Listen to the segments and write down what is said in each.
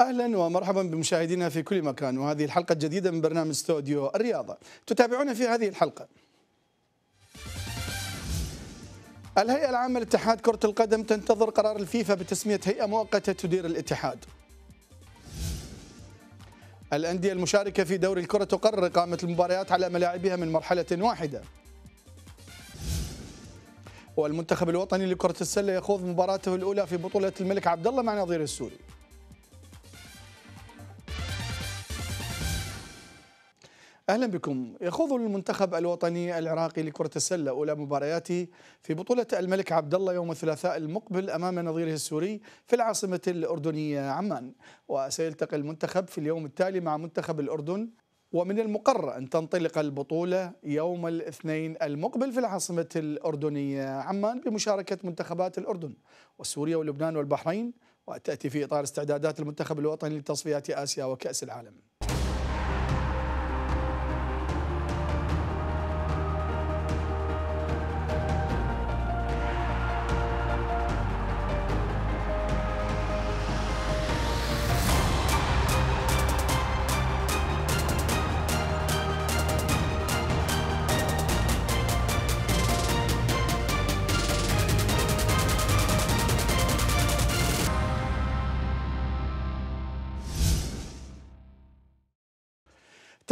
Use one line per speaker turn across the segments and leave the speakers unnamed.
اهلا ومرحبا بمشاهدينا في كل مكان وهذه الحلقه الجديده من برنامج استوديو الرياضه تتابعونا في هذه الحلقه الهيئه العامه لاتحاد كره القدم تنتظر قرار الفيفا بتسميه هيئه مؤقته تدير الاتحاد الانديه المشاركه في دوري الكره تقرر اقامه المباريات على ملاعبها من مرحله واحده والمنتخب الوطني لكره السله يخوض مباراته الاولى في بطوله الملك عبد الله مع نظير السوري أهلا بكم يخوض المنتخب الوطني العراقي لكرة السلة أولى مبارياته في بطولة الملك عبد الله يوم الثلاثاء المقبل أمام نظيره السوري في العاصمة الأردنية عمان وسيلتقي المنتخب في اليوم التالي مع منتخب الأردن ومن المقرر أن تنطلق البطولة يوم الاثنين المقبل في العاصمة الأردنية عمان بمشاركة منتخبات الأردن وسوريا ولبنان والبحرين وتأتي في إطار استعدادات المنتخب الوطني لتصفيات آسيا وكأس العالم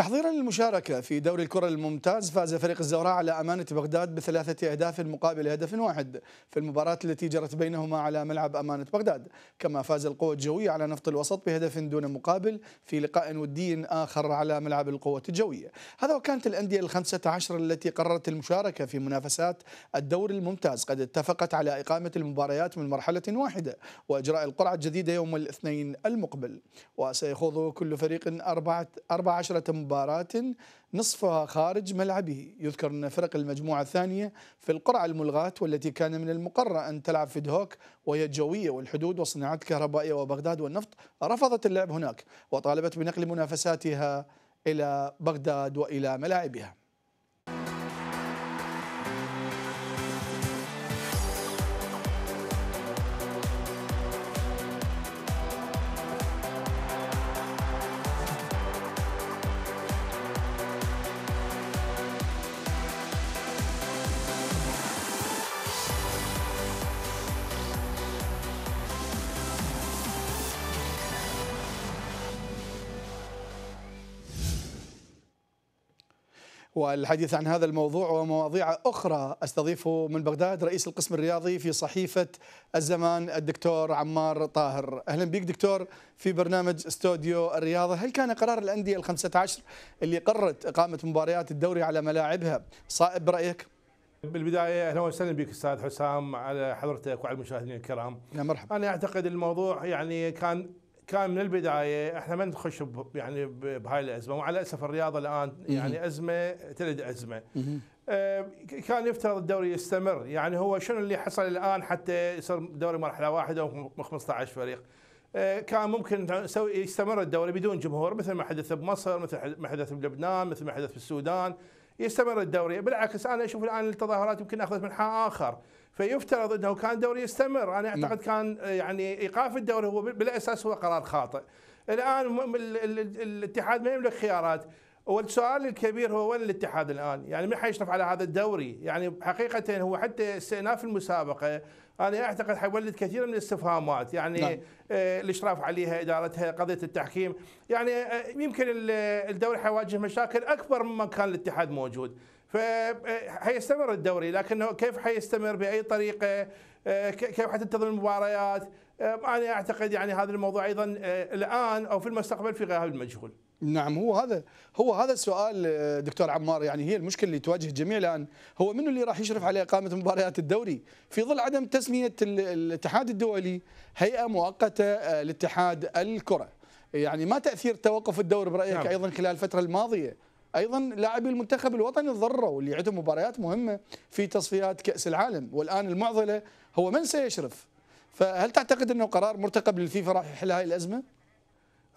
تحضيرا للمشاركة في دوري الكرة الممتاز فاز فريق الزوراء على أمانة بغداد بثلاثة أهداف مقابل هدف واحد في المباراة التي جرت بينهما على ملعب أمانة بغداد كما فاز القوة الجوية على نفط الوسط بهدف دون مقابل في لقاء ودي آخر على ملعب القوة الجوية هذا وكانت الأندية الخمسة عشر التي قررت المشاركة في منافسات الدوري الممتاز قد اتفقت على إقامة المباريات من مرحلة واحدة وإجراء القرعة الجديدة يوم الاثنين المقبل وسيخوض كل فريق أربعة أربعة عشرة مباراة مباراة نصفها خارج ملعبه يذكر أن فرق المجموعة الثانية في القرعة الملغاة والتي كان من المقرر أن تلعب في دهوك وهي الجوية والحدود وصناعات كهربائية وبغداد والنفط رفضت اللعب هناك وطالبت بنقل منافساتها إلى بغداد وإلى ملاعبها والحديث عن هذا الموضوع ومواضيع أخرى أستضيف من بغداد رئيس القسم الرياضي في صحيفة الزمان الدكتور عمار طاهر أهلا بك دكتور في برنامج استوديو الرياضة هل كان قرار الأندية الخمسة عشر اللي قررت إقامة
مباريات الدوري على ملاعبها صائب برأيك؟ بالبدايه اهلا وسهلا بك استاذ حسام على حضرتك وعلى المشاهدين الكرام. يا مرحبا. انا اعتقد الموضوع يعني كان كان من البدايه احنا ما نخش يعني بهاي الازمه وعلى الاسف الرياضه الان يعني ازمه تلد ازمه آه، كان يفترض الدوري يستمر يعني هو شنو اللي حصل الان حتى يصير دوري مرحله واحده و 15 فريق آه، كان ممكن يستمر الدوري بدون جمهور مثل ما حدث بمصر مثل ما حدث بلبنان مثل ما حدث بالسودان يستمر الدوري بالعكس انا اشوف الان التظاهرات يمكن اخذت منحى اخر فيفترض انه كان دوري يستمر انا اعتقد نعم. كان يعني ايقاف الدوري هو بالاساس هو قرار خاطئ الان الاتحاد ما يملك خيارات والسؤال الكبير هو وين الاتحاد الان؟ يعني من حيشرف على هذا الدوري؟ يعني حقيقه هو حتى استئناف المسابقه انا اعتقد حيولد كثير من الاستفهامات يعني نعم. آه، الاشراف عليها ادارتها قضيه التحكيم يعني آه، يمكن الدوري حيواجه مشاكل اكبر مما كان الاتحاد موجود فحيستمر آه، الدوري لكنه كيف حيستمر باي طريقه كيف حتنتظم المباريات انا اعتقد يعني هذا الموضوع ايضا الان او في المستقبل في غايه المجهول
نعم هو هذا هو هذا السؤال آه، دكتور عمار يعني هي المشكله اللي تواجه الجميع الان هو من اللي راح يشرف على اقامه مباريات الدوري في ظل عدم تسميه الاتحاد الدولي هيئه مؤقته آه، لاتحاد الكره يعني ما تاثير توقف الدور برايك نعم. ايضا خلال الفتره الماضيه ايضا لاعبي المنتخب الوطني تضرروا اللي عندهم مباريات مهمه في تصفيات كاس العالم والان المعضله هو من سيشرف فهل تعتقد انه قرار مرتقب للفيفا راح يحل هذه الازمه؟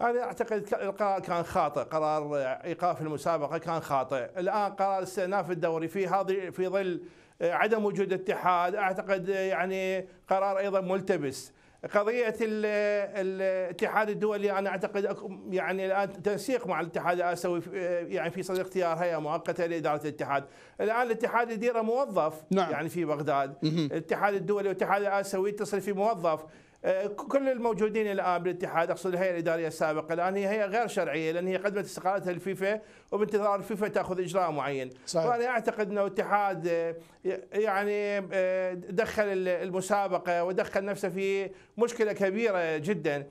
هذا اعتقد القرار كان خاطئ، قرار ايقاف المسابقه كان خاطئ، الان قرار استئناف الدوري في هذه في ظل عدم وجود اتحاد، اعتقد يعني قرار ايضا ملتبس. قضيه الاتحاد الدولي انا اعتقد يعني الان تنسيق مع الاتحاد الاسيوي يعني في صدر اختيار هيئه مؤقته لاداره الاتحاد، الان الاتحاد يديره موظف نعم. يعني في بغداد، الاتحاد الدولي والاتحاد الاسيوي يتصل في موظف، آه، كل الموجودين الان بالاتحاد اقصد الهيئه الاداريه السابقه الان هي هيئه غير شرعيه لان هي قدمت استقالتها للفيفا وبانتظار الفيفا تاخذ اجراء معين صحيح. وانا اعتقد انه الاتحاد آه، يعني آه، دخل المسابقه ودخل نفسه في مشكله كبيره جدا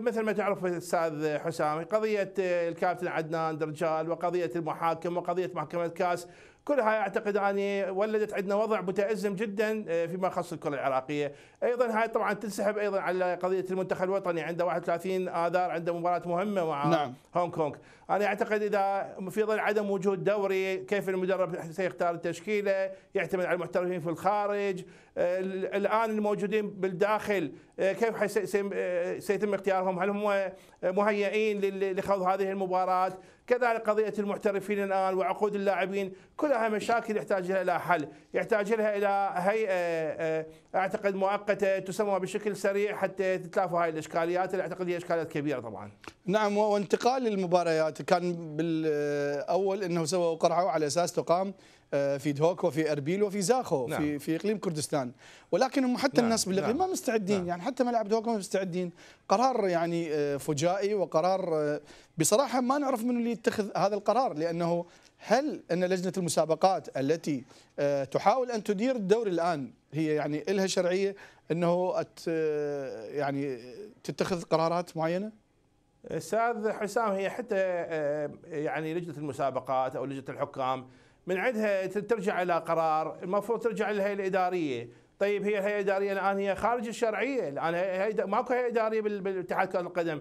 مثل ما تعرف الاستاذ حسام قضيه الكابتن عدنان درجال وقضيه المحاكم وقضيه محكمه كاس كلها اعتقد اني يعني ولدت عندنا وضع متازم جدا آه، فيما يخص الكره العراقيه، ايضا هاي طبعا تنسحب ايضا على قضيه المنتخب الوطني عنده 31 اذار عنده مباراه مهمه مع نعم. هونغ كونغ، انا اعتقد اذا في ظل عدم وجود دوري كيف المدرب سيختار التشكيله، يعتمد على المحترفين في الخارج، آه، الان الموجودين بالداخل آه، كيف سيتم اختيارهم؟ هل هم مهيئين لخوض هذه المباراه؟ كذلك قضية المحترفين الآن وعقود اللاعبين كلها مشاكل يحتاج لها إلى حل يحتاج لها إلى هيئة آه، آه، أعتقد مؤقتة تسمى بشكل سريع حتى تتلافوا هاي الإشكاليات اللي أعتقد هي إشكاليات كبيرة طبعا
نعم وانتقال المباريات كان بالأول أنه سووا قرعة على أساس تقام آه، في دهوك وفي اربيل وفي زاخو نعم. في في اقليم كردستان ولكن حتى نعم. الناس بالإقليم نعم. ما مستعدين نعم. يعني حتى ملعب دهوك ما مستعدين قرار يعني آه، فجائي وقرار آه، بصراحه ما نعرف من اللي يتخذ هذا القرار لانه هل ان لجنه المسابقات التي تحاول ان تدير الدوري الان
هي يعني لها شرعيه انه يعني تتخذ قرارات معينه؟ استاذ حسام هي حتى يعني لجنه المسابقات او لجنه الحكام من عندها ترجع الى قرار المفروض ترجع للهيئه الاداريه طيب هي الهيئه الاداريه الان هي خارج الشرعيه الان هي ماكو هيئه اداريه بالاتحاد كره القدم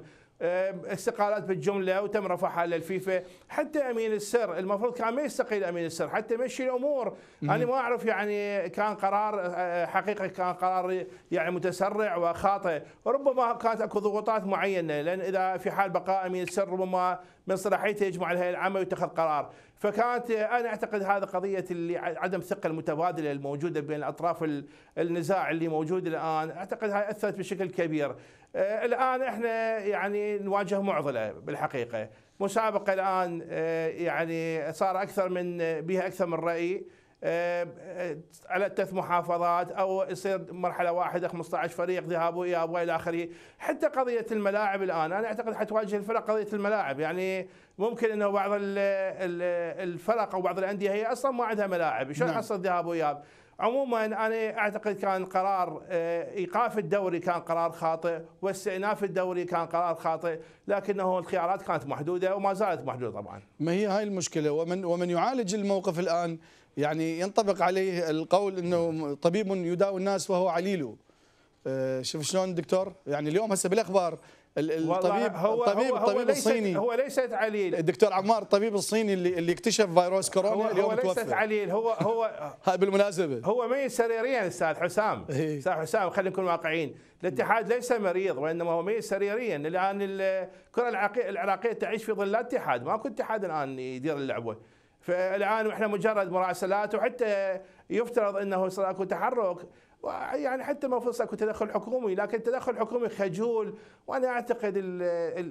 استقالات بالجمله وتم رفعها للفيفا حتى امين السر المفروض كان ما يستقيل امين السر حتى مشي الامور مم. انا ما اعرف يعني كان قرار حقيقه كان قرار يعني متسرع وخاطئ ربما كانت اكو ضغوطات معينه لان اذا في حال بقاء امين السر ربما من صلاحيته يجمع الهيئه العامه ويتخذ قرار، فكانت انا اعتقد هذا قضيه اللي عدم الثقه المتبادله الموجوده بين اطراف النزاع اللي موجود الان، اعتقد هاي اثرت بشكل كبير. آه، الان احنا يعني نواجه معضله بالحقيقه، مسابقه الان آه، يعني صار اكثر من بها اكثر من راي آه، آه، على ثلاث محافظات او يصير مرحله واحده 15 فريق ذهاب واياب والى اخره، حتى قضيه الملاعب الان انا اعتقد حتواجه الفرق قضيه الملاعب يعني ممكن انه بعض الفرق او بعض الانديه هي اصلا ما عندها ملاعب، شلون نعم. حصل ذهاب واياب؟ عموما انا اعتقد كان قرار آه، ايقاف الدوري كان قرار خاطئ واستئناف الدوري كان قرار خاطئ لكنه الخيارات كانت محدوده وما زالت محدوده طبعا
ما هي هاي المشكله ومن ومن يعالج الموقف الان يعني ينطبق عليه القول انه طبيب يداوي الناس وهو عليله آه، شوف شلون دكتور يعني اليوم هسه بالاخبار الطبيب هو الطبيب هو الطبيب هو الصيني هو ليست عليل الدكتور عمار الطبيب الصيني اللي, اللي اكتشف
فيروس كورونا هو اليوم هو ليست عليل هو هو هاي بالمناسبه هو ميت سريريا استاذ حسام إيه. استاذ حسام خلينا نكون واقعيين الاتحاد ليس مريض وانما هو ميت سريريا الان الكره العراقيه تعيش في ظل الاتحاد ماكو اتحاد الان يدير اللعبه فالان احنا مجرد مراسلات وحتى يفترض انه صار اكو تحرك يعني حتى المفروض صار اكو تدخل حكومي لكن التدخل الحكومي خجول وانا اعتقد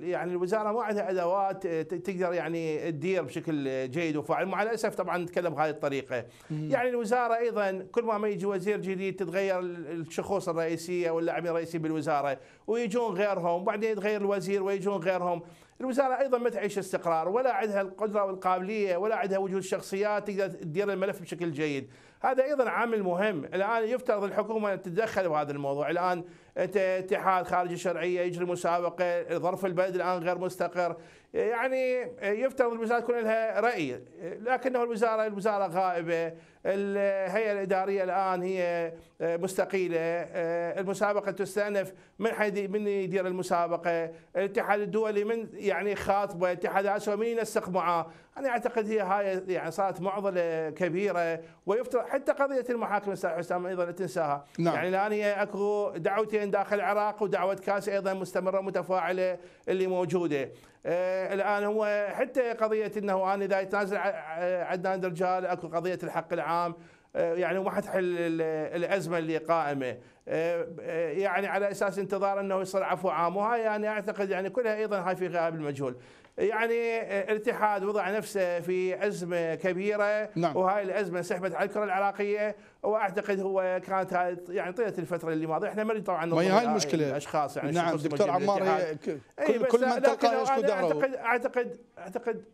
يعني الوزاره ما عندها ادوات تقدر يعني تدير بشكل جيد وفاعل مع الاسف طبعا نتكلم بهذه الطريقه يعني الوزاره ايضا كل ما يجي وزير جديد تتغير الشخوص الرئيسيه واللاعبين الرئيسيين بالوزاره ويجون غيرهم وبعدين يتغير الوزير ويجون غيرهم الوزاره ايضا ما تعيش استقرار ولا عندها القدره والقابليه ولا عندها وجود شخصيات تقدر تدير الملف بشكل جيد، هذا ايضا عامل مهم، الان يفترض الحكومه تتدخل بهذا الموضوع، الان اتحاد خارج الشرعيه يجري مسابقه ظرف البلد الان غير مستقر يعني يفترض الوزاره تكون لها راي لكنه الوزاره الوزاره غائبه الهيئه الاداريه الان هي آه، مستقيله آه، المسابقه تستانف من حد من يدير المسابقه الاتحاد الدولي من يعني خاطبه الاتحاد اسيا من ينسق معاه انا اعتقد هي هاي يعني صارت معضله كبيره ويفترض حتى قضيه المحاكم استاذ حسام ايضا لا تنساها نعم. يعني الان هي اكو دعوتين من داخل العراق ودعوه كاس ايضا مستمره متفاعله اللي موجوده آه، الان هو حتى قضيه انه انا اذا يتنازل آه، عدنان درجال اكو قضيه الحق العام آه، يعني حتحل الازمه اللي قائمه آه، آه، يعني على اساس انتظار انه يصير عفو عام وهاي يعني اعتقد يعني كلها ايضا هاي في غياب المجهول يعني الاتحاد وضع نفسه في ازمه كبيره نعم. وهاي الازمه سحبت على الكره العراقيه واعتقد هو كانت يعني طيله الفتره اللي ماضيه احنا ما طبعا ما هي هاي المشكله الاشخاص يعني نعم دكتور عمار كل, أي كل من تلقى اعتقد اعتقد اعتقد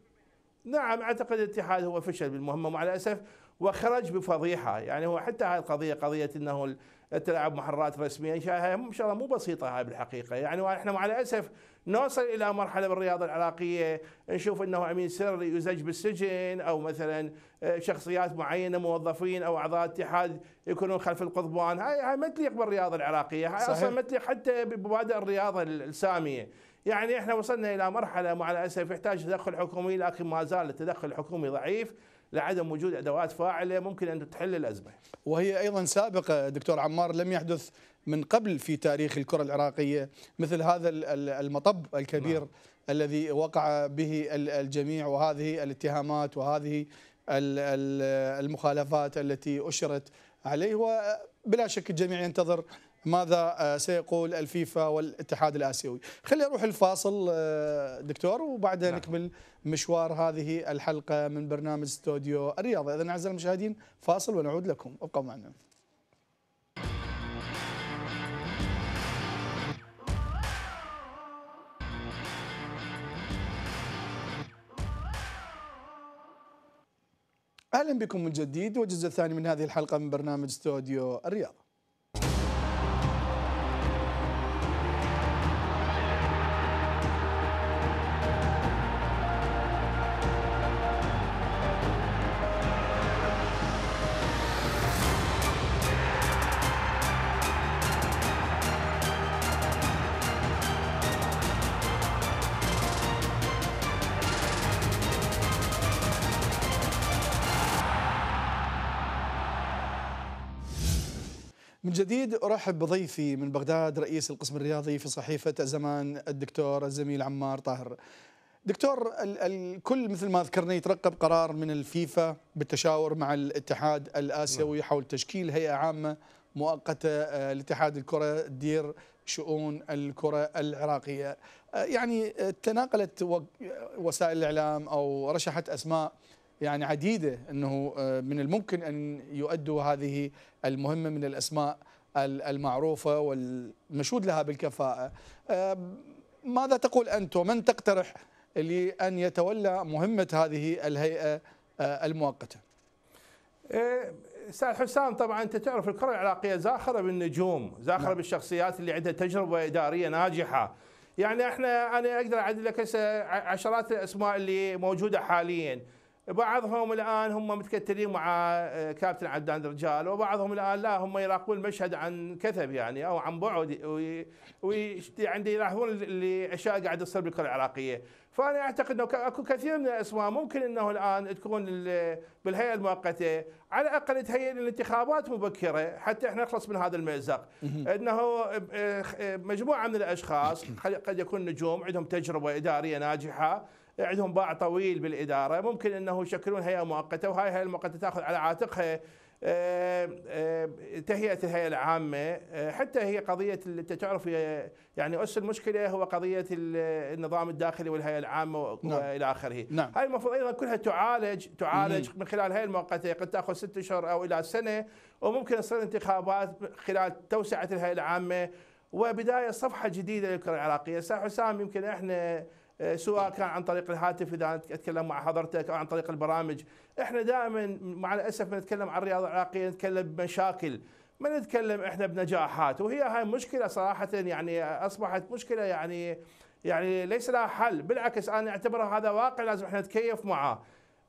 نعم اعتقد الاتحاد هو فشل بالمهمه مع الاسف وخرج بفضيحه يعني هو حتى هاي القضيه قضيه انه تلعب محررات رسميه هاي ان شاء الله مو بسيطه هاي بالحقيقه يعني احنا مع الاسف نوصل الى مرحله بالرياضه العراقيه نشوف انه امين سر يزج بالسجن او مثلا آه، شخصيات معينه موظفين او اعضاء اتحاد يكونون خلف القضبان هاي هاي ما تليق بالرياضه العراقيه هاي صحيح. اصلا ما تليق حتى بمبادئ الرياضه الساميه يعني احنا وصلنا الى مرحله مع الاسف يحتاج تدخل حكومي لكن ما زال التدخل الحكومي ضعيف لعدم وجود ادوات فاعله ممكن ان تحل الازمه.
وهي ايضا سابقه دكتور عمار لم يحدث من قبل في تاريخ الكره العراقيه مثل هذا المطب الكبير نعم. الذي وقع به الجميع وهذه الاتهامات وهذه المخالفات التي اشرت عليه وبلا شك الجميع ينتظر ماذا آه، سيقول الفيفا والاتحاد الآسيوي خلينا نروح الفاصل آه، دكتور وبعدها نعم. نكمل مشوار هذه الحلقة من برنامج استوديو الرياضة إذا أعزائي المشاهدين فاصل ونعود لكم ابقوا معنا اهلا بكم من جديد والجزء الثاني من هذه الحلقه من برنامج استوديو الرياضه. من جديد ارحب بضيفي من بغداد رئيس القسم الرياضي في صحيفه زمان الدكتور الزميل عمار طاهر. دكتور الكل مثل ما ذكرنا يترقب قرار من الفيفا بالتشاور مع الاتحاد الاسيوي نعم. حول تشكيل هيئه عامه مؤقته آه، لاتحاد الكره تدير شؤون الكره العراقيه. آه، يعني آه، تناقلت وسائل الاعلام او رشحت اسماء يعني عديدة أنه آه، من الممكن أن يؤدوا هذه المهمة من الأسماء المعروفة والمشهود لها بالكفاءة آه، ماذا تقول أنت ومن تقترح لأن يتولى مهمة هذه الهيئة
آه، المؤقتة استاذ حسام طبعا انت تعرف الكره العراقيه زاخره بالنجوم، زاخره نعم. بالشخصيات اللي عندها تجربه اداريه ناجحه. يعني احنا انا اقدر اعد لك عشرات الاسماء اللي موجوده حاليا، بعضهم الان هم متكتلين مع آه، كابتن عدنان الرجال وبعضهم الان لا هم يراقبون المشهد عن كثب يعني او عن بعد وعندي يلاحظون الاشياء قاعد تصير بالكره العراقيه فانا اعتقد انه اكو كثير من الاسماء ممكن انه الان تكون بالهيئه المؤقته على الاقل تهيئ للانتخابات مبكره حتى احنا نخلص من هذا المازق انه مجموعه من الاشخاص قد يكون نجوم عندهم تجربه اداريه ناجحه عندهم باع طويل بالاداره ممكن انه يشكلون هيئه مؤقته وهاي الهيئه المؤقته تاخذ على عاتقها تهيئه الهيئه العامه آه، حتى هي قضيه انت تعرف يعني اس المشكله هو قضيه النظام الداخلي والهيئه العامه نعم. والى اخره نعم. هاي المفروض ايضا كلها تعالج تعالج مم. من خلال هاي المؤقته قد تاخذ ست اشهر او الى سنه وممكن تصير انتخابات خلال توسعه الهيئه العامه وبدايه صفحه جديده للكره العراقيه، استاذ حسام يمكن احنا آه، سواء كان عن طريق الهاتف اذا اتكلم مع حضرتك او عن طريق البرامج، احنا دائما مع الاسف ما نتكلم عن الرياضه العراقيه نتكلم بمشاكل، ما نتكلم احنا بنجاحات، وهي هاي مشكله صراحه يعني اصبحت مشكله يعني يعني ليس لها حل، بالعكس انا اعتبرها هذا واقع لازم احنا نتكيف معه.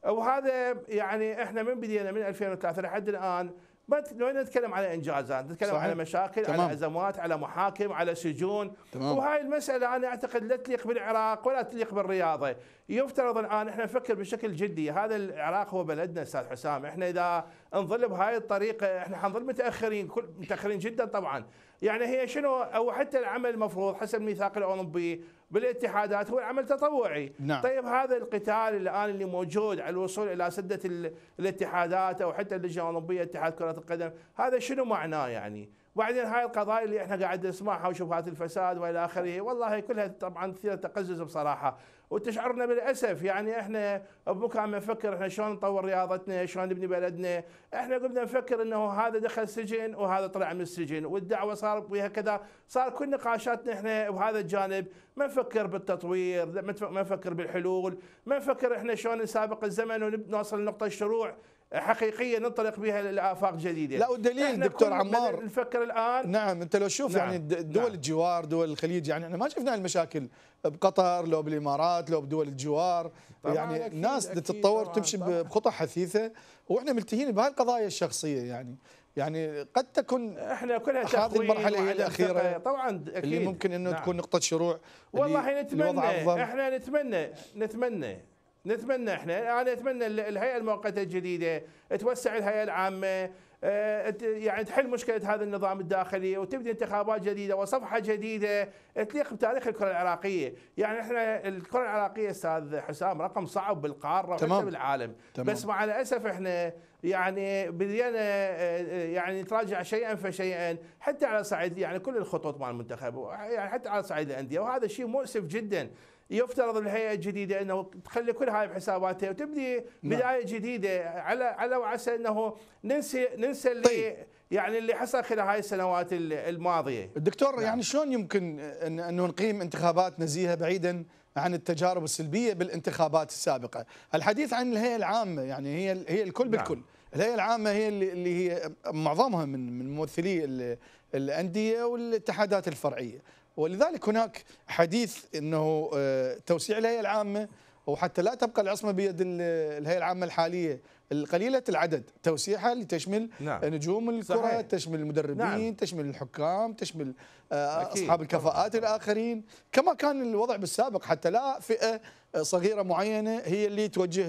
وهذا يعني احنا من بدينا من 2003 لحد الان ما لو نتكلم على انجازات نتكلم صحيح. على مشاكل تمام. على ازمات على محاكم على سجون تمام. وهاي المساله انا اعتقد لا تليق بالعراق ولا تليق بالرياضه يفترض الان احنا نفكر بشكل جدي هذا العراق هو بلدنا استاذ حسام احنا اذا نظل بهاي الطريقه احنا حنظل متاخرين كل متاخرين جدا طبعا يعني هي شنو او حتى العمل المفروض حسب الميثاق الاولمبي بالاتحادات هو العمل تطوعي نعم. طيب هذا القتال الآن اللي موجود على الوصول إلى سدة الاتحادات أو حتى اللجنة الأولمبية اتحاد كرة القدم هذا شنو معناه يعني وبعدين هاي القضايا اللي احنا قاعد نسمعها وشبهات الفساد والى اخره والله كلها طبعا تثير تقزز بصراحه وتشعرنا بالاسف يعني احنا ابوك عم نفكر احنا شلون نطور رياضتنا شلون نبني بلدنا احنا قمنا نفكر انه هذا دخل سجن وهذا طلع من السجن والدعوه صار بها كذا صار كل نقاشاتنا احنا بهذا الجانب ما نفكر بالتطوير ما نفكر بالحلول ما نفكر احنا شلون نسابق الزمن ونوصل لنقطه الشروع حقيقيه ننطلق بها لافاق جديده لا والدليل دكتور عمار
نفكر الان نعم انت لو تشوف يعني نعم يعني دول نعم الجوار دول الخليج يعني احنا ما شفنا المشاكل بقطر لو بالامارات لو بدول الجوار يعني الناس تتطور تمشي بخطى حثيثه واحنا ملتهين بهذه القضايا الشخصيه يعني يعني قد تكون احنا
كلها هذه المرحله هي الاخيره طبعا أكيد اللي ممكن انه نعم تكون
نقطه شروع والله نتمنى
احنا نتمنى نتمنى نتمنى احنا انا اتمنى الهيئه المؤقته الجديده توسع الهيئه العامه آه، يعني تحل مشكله هذا النظام الداخلي وتبدي انتخابات جديده وصفحه جديده تليق بتاريخ الكره العراقيه، يعني احنا الكره العراقيه استاذ حسام رقم صعب بالقاره وحتى بالعالم، تمام. بس مع الاسف احنا يعني بدينا آه، آه، يعني نتراجع شيئا فشيئا حتى على صعيد يعني كل الخطوط مع المنتخب يعني حتى على صعيد الانديه وهذا شيء مؤسف جدا يفترض الهيئة الجديده انه تخلي كل هاي بحساباتها وتبني نعم. بدايه جديده على على وعسى انه ننسى ننسى اللي طيب. يعني اللي حصل خلال هاي السنوات الماضيه.
الدكتور نعم. يعني شلون يمكن انه نقيم انتخابات نزيهه بعيدا عن التجارب السلبيه بالانتخابات السابقه، الحديث عن الهيئه العامه يعني هي هي الكل نعم. بالكل. نعم. الهيئه العامه هي اللي, اللي هي معظمها من من ممثلي الانديه والاتحادات الفرعيه، ولذلك هناك حديث انه آه، توسيع الهيئه العامه وحتى لا تبقى العصمه بيد الهيئه العامه الحاليه القليله العدد توسيعها لتشمل نعم. نجوم الكره صحيح. تشمل المدربين نعم. تشمل الحكام تشمل آه، أكيد. اصحاب الكفاءات طبعا. الاخرين كما كان الوضع
بالسابق حتى لا فئه آه، صغيره معينه هي اللي توجه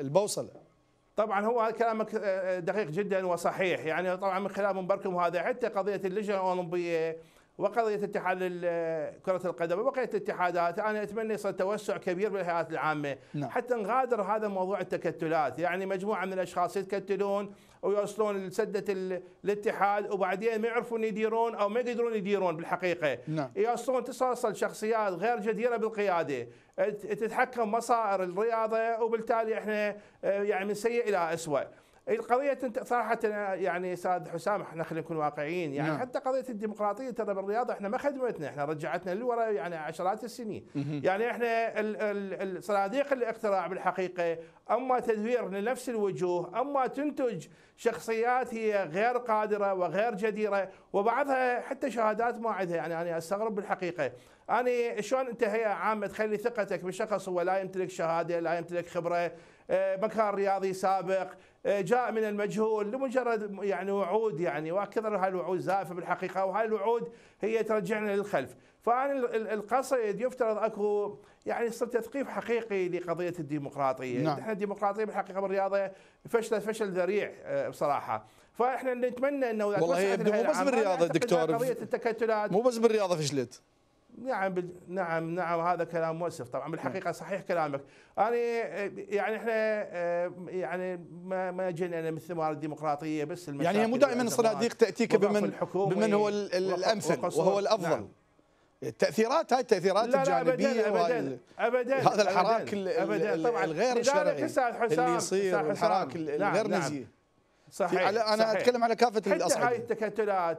البوصله طبعا هو كلامك دقيق جدا وصحيح يعني طبعا من خلال منبركم هذا حتى قضيه اللجنه الاولمبيه وقضية اتحاد كرة القدم وبقية الاتحادات أنا أتمنى يصير توسع كبير بالهيئات العامة نعم. حتى نغادر هذا موضوع التكتلات يعني مجموعة من الأشخاص يتكتلون ويوصلون لسدة الاتحاد وبعدين ما يعرفون يديرون أو ما يقدرون يديرون بالحقيقة نعم. يوصلون تصل شخصيات غير جديرة بالقيادة تتحكم مصائر الرياضة وبالتالي احنا آه، يعني من سيء إلى أسوأ القضية انت صراحة يعني استاذ حسام احنا خلينا نكون واقعيين يعني نعم. حتى قضية الديمقراطية ترى بالرياض احنا ما خدمتنا احنا رجعتنا لورا يعني عشرات السنين يعني احنا صناديق الاقتراع بالحقيقة اما تدوير لنفس الوجوه اما تنتج شخصيات هي غير قادرة وغير جديرة وبعضها حتى شهادات ما عندها يعني انا استغرب بالحقيقة أنا شلون أنت هي عامة تخلي ثقتك بشخص هو لا يمتلك شهادة لا يمتلك خبرة آه، مكان رياضي سابق آه، جاء من المجهول لمجرد يعني وعود يعني وكثر هاي الوعود زائفه بالحقيقه وهاي الوعود هي ترجعنا للخلف، فانا القصد يفترض اكو يعني صرت تثقيف حقيقي لقضيه الديمقراطيه، نعم. احنا الديمقراطيه بالحقيقه بالرياضه فشلت فشل ذريع آه، بصراحه، فاحنا نتمنى انه والله هي مو بس بالرياضه دكتور قضيه التكتلات
مو بس بالرياضه فشلت
نعم نعم نعم هذا كلام مؤسف طبعا بالحقيقه نعم. صحيح كلامك انا يعني احنا يعني ما ما جينا مثل ما الديمقراطيه بس يعني هي مو دائما الصناديق تاتيك بمن بمن هو الامثل وهو الافضل نعم.
التاثيرات هاي التاثيرات لا الجانبيه لا أبداً أبداً, أبداً هذا الحراك أبداً, طبعا الغير الشرعي اللي يصير الحراك نعم، الغير نعم نزيه
صحيح على انا صحيح اتكلم على كافه حتى الاصعده حتى هاي التكتلات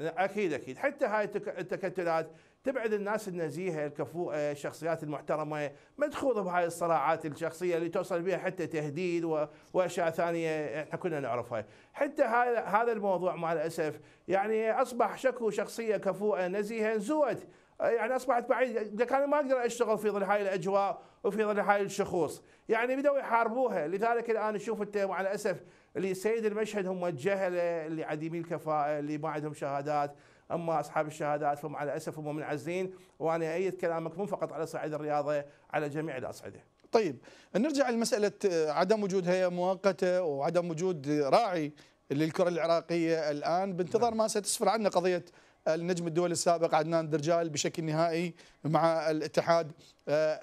اكيد اكيد حتى هاي التكتلات تبعد الناس النزيهه الكفوءه آه، الشخصيات المحترمه ما تخوض بهاي الصراعات الشخصيه اللي توصل بها حتى تهديد واشياء ثانيه احنا كنا نعرفها حتى هذا الموضوع مع الاسف يعني اصبح شكو شخصيه كفوءه آه، نزيهه زود آه، يعني اصبحت بعيد كان ما اقدر اشتغل في ظل هاي الاجواء وفي ظل هاي الشخوص يعني بداوا يحاربوها لذلك الان نشوف انت مع الاسف اللي سيد المشهد هم الجهله اللي عديمي الكفاءه اللي ما عندهم شهادات اما اصحاب الشهادات فهم على الاسف هم منعزلين وانا ايد كلامك مو فقط على صعيد الرياضه على جميع الاصعده. طيب نرجع لمساله آه، عدم
وجود هيئه مؤقته وعدم وجود راعي للكره العراقيه الان بانتظار نعم. ما ستسفر عنه قضيه النجم الدولي السابق عدنان درجال بشكل نهائي مع الاتحاد آه،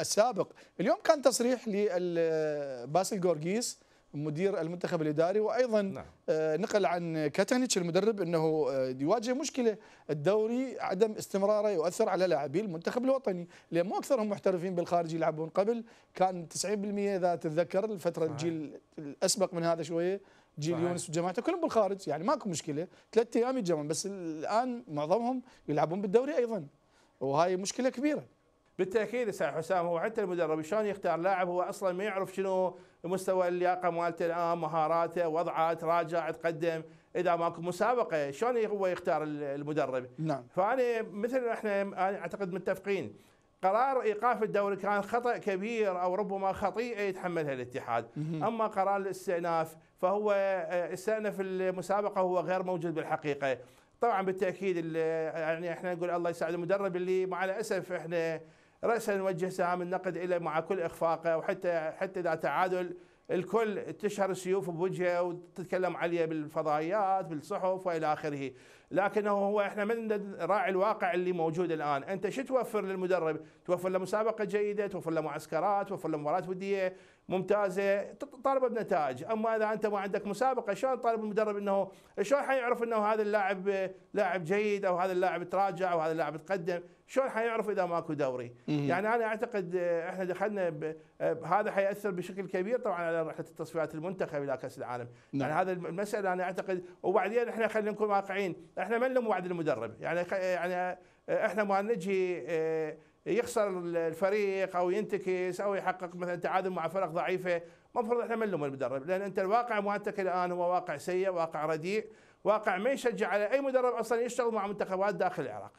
السابق اليوم كان تصريح لباسل آه، جورجيس مدير المنتخب الاداري وايضا نعم. آه، نقل عن كاتانيتش المدرب انه آه، يواجه مشكله الدوري عدم استمراره يؤثر على لاعبي المنتخب الوطني لان مو اكثرهم محترفين بالخارج يلعبون قبل كان 90% اذا تتذكر الفتره صحيح. الجيل الاسبق من هذا شويه جيل صحيح. يونس وجماعته كلهم بالخارج يعني ماكو مشكله
ثلاث ايام يتجمعون بس الان معظمهم يلعبون بالدوري ايضا وهاي مشكله كبيره بالتاكيد هسه حسام هو حتى المدرب شلون يختار لاعب هو اصلا ما يعرف شنو مستوى اللياقه مالته الان مهاراته وضعه تراجع تقدم اذا ماكو مسابقه شلون هو يختار المدرب نعم فانا مثل احنا أنا اعتقد متفقين قرار ايقاف الدوري كان خطا كبير او ربما خطيئه يتحملها الاتحاد اما قرار الاستئناف فهو آه، استأنف المسابقه هو غير موجود بالحقيقه طبعا بالتاكيد يعني احنا نقول الله يساعد المدرب اللي مع الاسف احنا رأسا نوجه سهام النقد إليه مع كل إخفاقه وحتى حتى إذا تعادل الكل تشهر السيوف بوجهه وتتكلم عليه بالفضائيات بالصحف والى اخره، لكنه هو احنا ما نراعي الواقع اللي موجود الان، انت شو توفر للمدرب؟ توفر له مسابقه جيده، توفر له معسكرات، توفر له مباراه وديه ممتازه، طالبه بنتائج، اما اذا انت ما عندك مسابقه شلون طالب المدرب انه شلون حيعرف انه هذا اللاعب لاعب جيد او هذا اللاعب تراجع او هذا اللاعب تقدم؟ شلون حيعرف اذا ماكو دوري؟ يعني انا اعتقد آه، احنا دخلنا آه، هذا حياثر بشكل كبير طبعا على رحله التصفيات المنتخب الى كاس العالم، نعم. يعني هذا المساله انا اعتقد وبعدين احنا خلينا نكون واقعيين، احنا ما نلوم وعد المدرب، يعني آه، يعني احنا ما نجي يخسر الفريق او ينتكس او يحقق مثلا تعادل مع فرق ضعيفه، المفروض احنا ما نلوم المدرب، لان انت الواقع مالتك الان هو واقع سيء، واقع رديء، واقع ما يشجع على اي مدرب اصلا يشتغل مع منتخبات داخل العراق.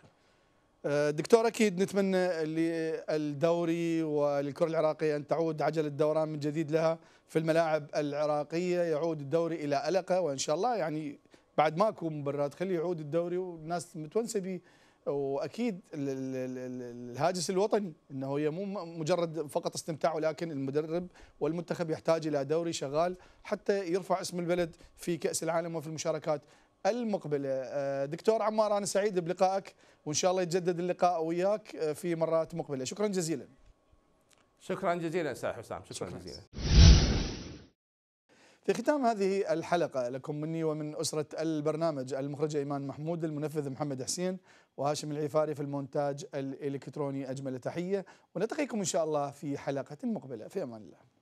آه، دكتور اكيد نتمنى للدوري وللكره العراقيه ان تعود عجله الدوران من جديد لها في الملاعب العراقيه يعود الدوري الى القه وان شاء الله يعني بعد ماكو مبررات خليه يعود الدوري والناس متونسه به واكيد الهاجس الوطني انه هي مو مجرد فقط استمتاع ولكن المدرب والمنتخب يحتاج الى دوري شغال حتى يرفع اسم البلد في كاس العالم وفي المشاركات المقبله آه، دكتور عمار انا سعيد بلقائك وان شاء الله يتجدد اللقاء وياك آه، في مرات مقبله شكرا جزيلا
شكرا جزيلا استاذ حسام شكرا, شكرا جزيلا
في ختام هذه الحلقة لكم مني ومن أسرة البرنامج المخرج إيمان محمود المنفذ محمد حسين وهاشم العفاري في المونتاج الإلكتروني أجمل تحية ونلتقيكم إن شاء الله في حلقة مقبلة في أمان الله